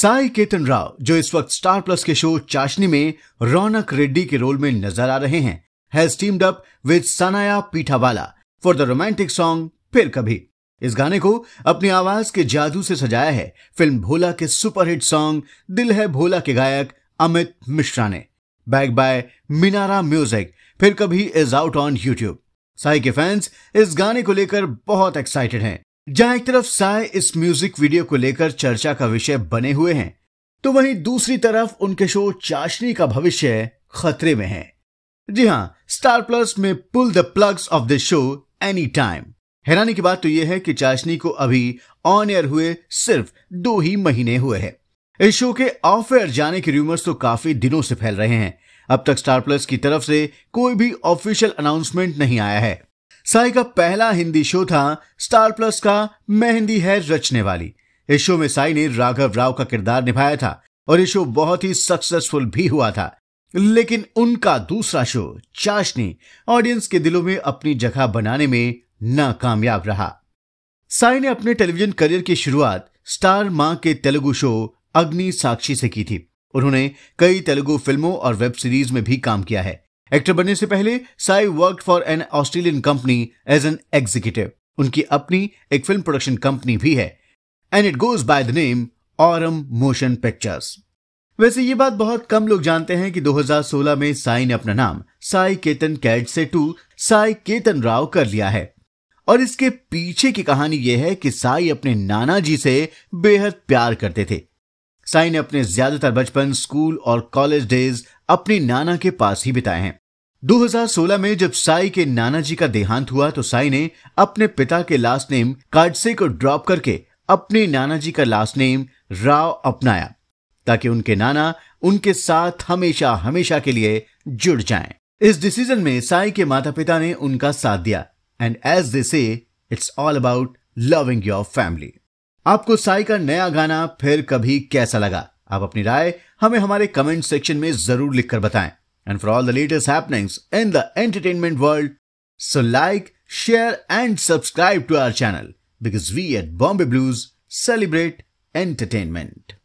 साई केतन राव जो इस वक्त स्टार प्लस के शो चाशनी में रौनक रेड्डी के रोल में नजर आ रहे हैं has teamed up with Sanaya Pithawala for the romantic song Phir Kabhi इस गाने को अपनी आवाज के जादू से सजाया है फिल्म भोला के सुपरहिट सॉन्ग दिल है भोला के गायक अमित मिश्रा ने back by Minara music Phir Kabhi is out on YouTube Sai के फैंस इस गाने को लेकर बहुत एक्साइटेड हैं जहां एक तरफ साय इस म्यूजिक वीडियो को लेकर चर्चा का विषय बने हुए हैं तो वहीं दूसरी तरफ उनके शो चाशनी का भविष्य खतरे में है जी हां स्टार प्लस में pull the plugs off the show any time हैरानी की बात तो यह है कि चाशनी को अभी ऑन एयर हुए सिर्फ दो ही महीने हुए हैं इस शो के ऑफ एयर जाने के रूमर्स तो काफी दिनों से फैल रहे हैं अब तक स्टार प्लस की तरफ से कोई भी ऑफिशियल अनाउंसमेंट नहीं आया है साई का पहला हिंदी शो था स्टार प्लस का मैं हिंदी है रचने वाली इस शो में साई ने राघव राव का किरदार निभाया था और ये शो बहुत ही सक्सेसफुल भी हुआ था लेकिन उनका दूसरा शो चाशनी ऑडियंस के दिलों में अपनी जगह बनाने में नाकामयाब रहा साई ने अपने टेलीविजन करियर की शुरुआत स्टार मां के तेलुगु शो अग्नि साक्षी से की थी उन्होंने कई तेलुगु फिल्मों और वेब सीरीज में भी काम किया है एक्टर बनने से पहले Sai work for an Australian company as an executive उनकी अपनी एक फिल्म प्रोडक्शन कंपनी भी है and it goes by the name Aurum motion pictures वैसे ये बात बहुत कम लोग जानते हैं कि 2016 में साई ने अपना नाम साई केतन कैट से टू साई केतन राव कर लिया है और इसके पीछे की कहानी यह है कि साई अपने नाना जी से बेहद प्यार करते थे साई ने अपने ज्यादातर बचपन स्कूल और कॉलेज डेज अपने नाना के पास ही बिताए हैं 2016 में जब साई के नाना जी का देहांत हुआ तो साई ने अपने पिता के लास्ट नेम काटसे को ड्रॉप करके अपने नाना जी का लास्ट नेम राव अपनाया ताकि उनके नाना उनके साथ हमेशा हमेशा के लिए जुड़ जाएं। इस डिसीजन में साई के माता पिता ने उनका साथ दिया and as they say it's all about loving your family आपको साई का नया गाना फिर कभी कैसा लगा आप अपनी राय हमें हमारे कमेंट सेक्शन में जरूर लिखकर बताएं and for all the latest happenings in the entertainment world so like share and subscribe to our channel because we at Bombay blues celebrate entertainment